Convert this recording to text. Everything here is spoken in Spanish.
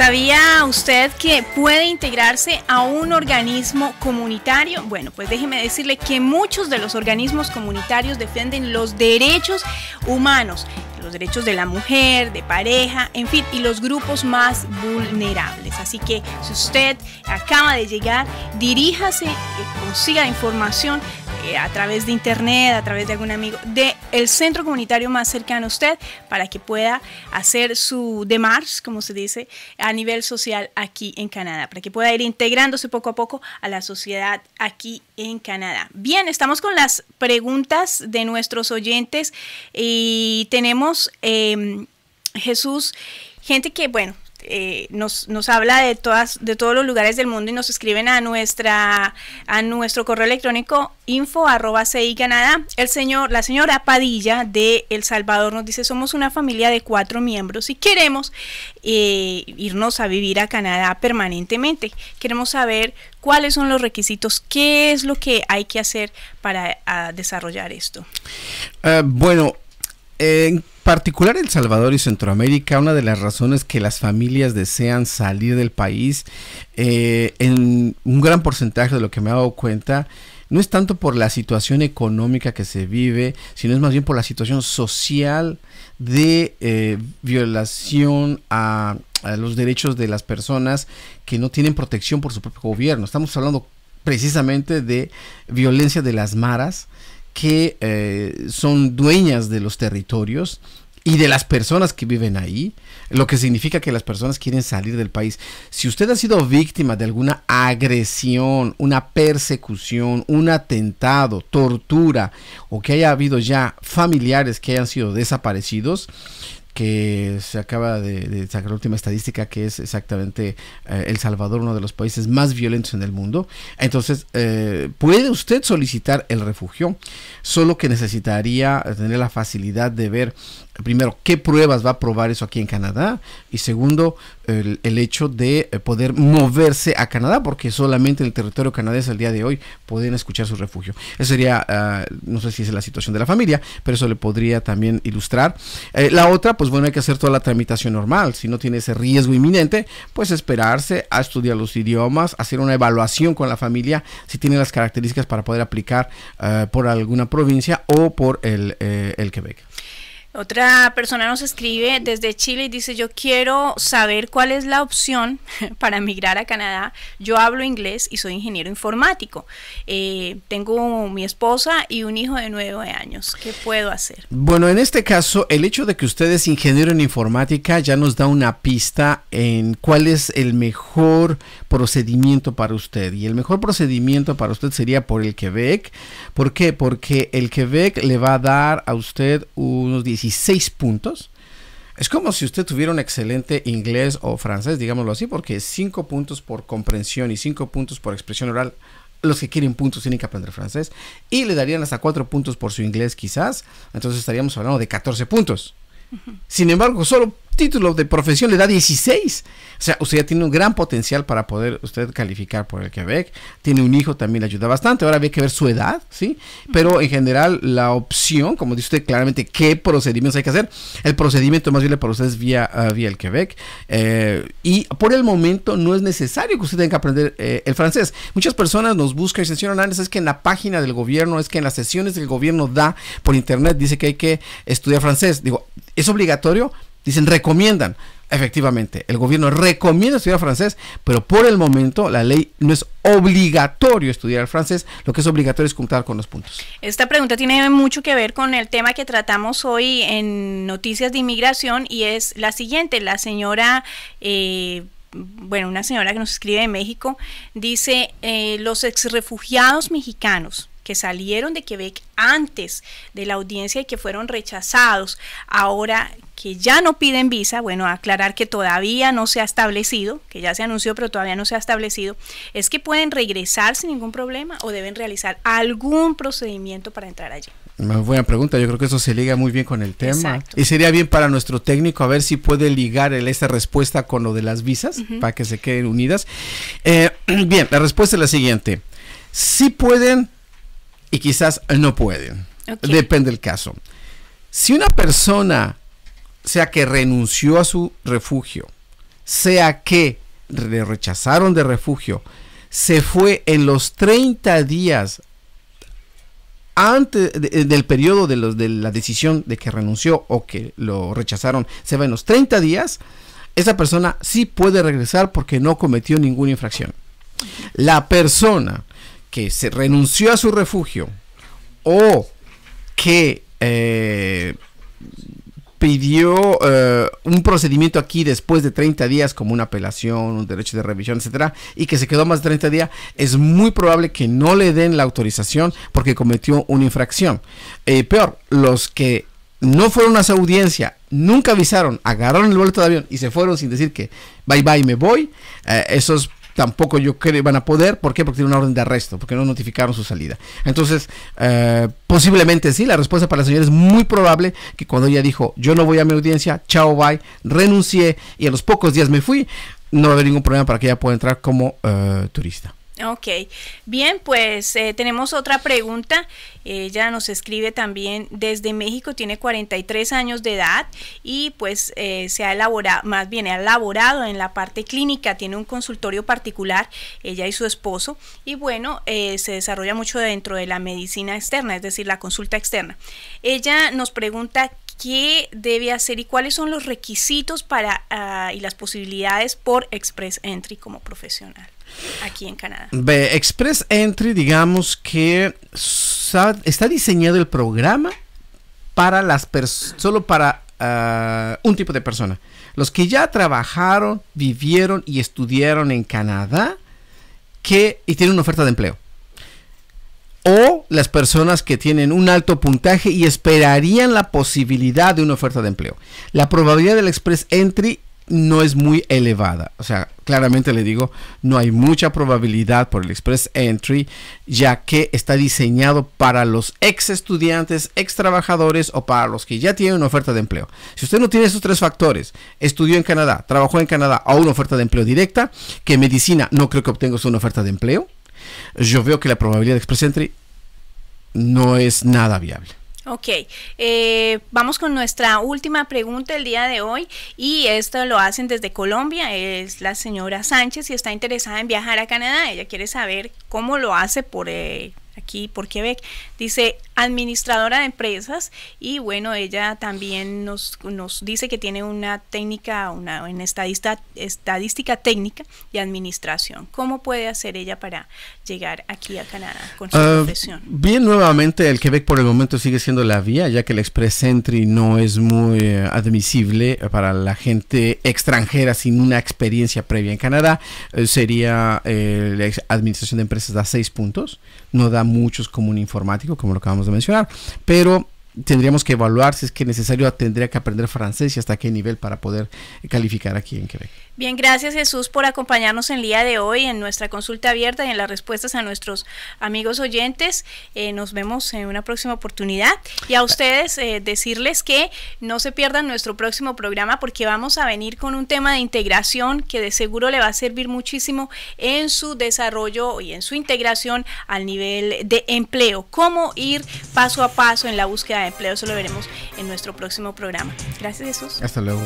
¿Sabía usted que puede integrarse a un organismo comunitario? Bueno, pues déjeme decirle que muchos de los organismos comunitarios defienden los derechos humanos, los derechos de la mujer, de pareja, en fin, y los grupos más vulnerables. Así que si usted acaba de llegar, diríjase, eh, consiga información eh, a través de internet, a través de algún amigo, del el centro comunitario más cercano a usted para que pueda hacer su demarche, como se dice, a nivel social aquí en Canadá, para que pueda ir integrándose poco a poco a la sociedad aquí en Canadá. Bien, estamos con las preguntas de nuestros oyentes y tenemos em, Jesús, gente que, bueno, eh, nos, nos, habla de, todas, de todos los lugares del mundo y nos escriben a, nuestra, a nuestro correo electrónico info arroba CI Canadá. El señor, la señora Padilla de El Salvador nos dice, somos una familia de cuatro miembros y queremos eh, irnos a vivir a Canadá permanentemente. Queremos saber cuáles son los requisitos, qué es lo que hay que hacer para desarrollar esto. Eh, bueno, en particular El Salvador y Centroamérica, una de las razones que las familias desean salir del país, eh, en un gran porcentaje de lo que me he dado cuenta, no es tanto por la situación económica que se vive, sino es más bien por la situación social de eh, violación a los derechos de las personas que no tienen protección por su propio gobierno. Estamos hablando precisamente de violencia de las maras que eh, son dueñas de los territorios y de las personas que viven ahí, lo que significa que las personas quieren salir del país. Si usted ha sido víctima de alguna agresión, una persecución, un atentado, tortura, o que haya habido ya familiares que hayan sido desaparecidos, que se acaba de, sacar la última estadística, que es exactamente eh, El Salvador, uno de los países más violentos en el mundo. Entonces, eh, puede usted solicitar el refugio, solo que necesitaría tener la facilidad de ver primero, ¿qué pruebas va a probar eso aquí en Canadá? Y segundo, el, hecho de eh, poder moverse a Canadá, porque solamente en el territorio canadiense al día de hoy pueden escuchar su refugio. Eso sería, ah, no sé si es la situación de la familia, pero eso le podría también ilustrar. Eh, la otra, pues bueno, hay que hacer toda la tramitación normal. Si no tiene ese riesgo inminente, pues esperarse a estudiar los idiomas, hacer una evaluación con la familia, si tiene las características para poder aplicar eh, por alguna provincia o por el Quebec. Otra persona nos escribe desde Chile y dice, yo quiero saber cuál es la opción para migrar a Canadá. Yo hablo inglés y soy ingeniero informático. Eh, tengo mi esposa y un hijo de nueve años. ¿Qué puedo hacer? Bueno, en este caso, el hecho de que usted es ingeniero en informática ya nos da una pista en cuál es el mejor procedimiento para usted. Y el mejor procedimiento para usted sería por el Quebec. ¿Por qué? Porque el Quebec le va a dar a usted unos 10 16 puntos. Es como si usted tuviera un excelente inglés o francés, digámoslo así, porque 5 puntos por comprensión y 5 puntos por expresión oral. Los que quieren puntos tienen que aprender francés. Y le darían hasta 4 puntos por su inglés quizás. Entonces estaríamos hablando de 14 puntos. Sin embargo, solo título de profesión le da 16. O sea, usted ya tiene un gran potencial para poder usted calificar por el Quebec. Tiene un hijo, también le ayuda bastante. Ahora había que ver su edad, ¿sí? Pero en general, la opción, como dice usted claramente, qué procedimientos hay que hacer. El procedimiento más bien para usted es vía, ah, vía el Quebec. Eh, y por el momento no es necesario que usted tenga que aprender eh, el francés. Muchas personas nos buscan y dicen, señor es que en la página del gobierno, es que en las sesiones del gobierno da por internet, dice que hay que estudiar francés. Digo, ¿es obligatorio? Dicen, recomiendan. Efectivamente, el gobierno recomienda estudiar francés, pero por el momento la ley no es obligatorio estudiar francés, lo que es obligatorio es contar con los puntos. Esta pregunta tiene mucho que ver con el tema que tratamos hoy en Noticias de Inmigración y es la siguiente, la señora... Eh, bueno, una señora que nos escribe de México dice, eh, los exrefugiados mexicanos que salieron de Quebec antes de la audiencia y que fueron rechazados, ahora que ya no piden visa, bueno, aclarar que todavía no se ha establecido, que ya se anunció pero todavía no se ha establecido, es que pueden regresar sin ningún problema o deben realizar algún procedimiento para entrar allí. buena pregunta, yo creo que eso se liga muy bien con el tema. Y sería bien para nuestro técnico a ver si puede ligar esta respuesta con lo de las visas para que se queden unidas. Eh, bien, la respuesta es la siguiente. Sí pueden y quizás no pueden. Depende del caso. Si una persona sea que renunció a su refugio, sea que le rechazaron de refugio, se fue en los 30 días antes eh, del periodo de, la decisión de que renunció o que lo rechazaron, se va en los 30 días, esa persona sí puede regresar porque no cometió ninguna infracción. La persona que se renunció a su refugio o que eh, pidió eh, un procedimiento aquí después de 30 días como una apelación, un derecho de revisión, etcétera, y que se quedó más de 30 días, es muy probable que no le den la autorización porque cometió una infracción. Eh, peor, los que no fueron a esa audiencia, nunca avisaron, agarraron el boleto de avión y se fueron sin decir que bye bye me voy, eh, esos tampoco yo creo van a poder. ¿Por qué? Porque tiene una orden de arresto, porque no notificaron su salida. Entonces, eh, posiblemente sí, la respuesta para la señora es muy probable que cuando ella dijo, yo no voy a mi audiencia, chao, bye, renuncié y a los pocos días me fui, no va a haber ningún problema para que ella pueda entrar como eh, turista. Ok, bien, pues eh, tenemos otra pregunta. Ella nos escribe también desde México, tiene 43 años de edad y pues eh, se ha elaborado, más bien ha elaborado en la parte clínica, tiene un consultorio particular, ella y su esposo, y bueno, eh, se desarrolla mucho dentro de la medicina externa, es decir, la consulta externa. Ella nos pregunta qué debe hacer y cuáles son los requisitos para ah, y las posibilidades por Express Entry como profesional aquí en Canadá. Express Entry, digamos que está diseñado el programa para las solo para ah, un tipo de persona. Los que ya trabajaron, vivieron y estudiaron en Canadá que, y tienen una oferta de empleo o las personas que tienen un alto puntaje y esperarían la posibilidad de una oferta de empleo. La probabilidad del Express Entry no es muy elevada. O sea, claramente le digo, no hay mucha probabilidad por el Express Entry, ya que está diseñado para los ex estudiantes, ex trabajadores o para los que ya tienen una oferta de empleo. Si usted no tiene esos tres factores, estudió en Canadá, trabajó en Canadá o una oferta de empleo directa, que medicina no creo que obtenga una oferta de empleo, yo veo que la probabilidad de Express Entry no es nada viable. Ok, eh, vamos con nuestra última pregunta el día de hoy y esto lo hacen desde Colombia, es la señora Sánchez y está interesada en viajar a Canadá, ella quiere saber cómo lo hace por, eh, aquí por Quebec. Dice administradora de empresas y bueno, ella también nos, nos dice que tiene una técnica, una, en estadista, estadística técnica y administración. ¿Cómo puede hacer ella para llegar aquí a Canadá con su ah, profesión? Bien, nuevamente el Quebec por el momento sigue siendo la vía, ya que el Express Entry no es muy eh, admisible para la gente extranjera sin una experiencia previa en Canadá. Eh, sería eh, la administración de empresas da seis puntos no da muchos como un informático, como lo acabamos de mencionar. Pero tendríamos que evaluar si es que necesario tendría que aprender francés y hasta qué nivel para poder calificar aquí en Quebec. Bien, gracias Jesús por acompañarnos en el día de hoy en nuestra consulta abierta y en las respuestas a nuestros amigos oyentes. Eh, nos vemos en una próxima oportunidad y a ustedes eh, decirles que no se pierdan nuestro próximo programa porque vamos a venir con un tema de integración que de seguro le va a servir muchísimo en su desarrollo y en su integración al nivel de empleo, cómo ir paso a paso en la búsqueda de empleo, eso lo veremos en nuestro próximo programa. Gracias Jesús. Hasta luego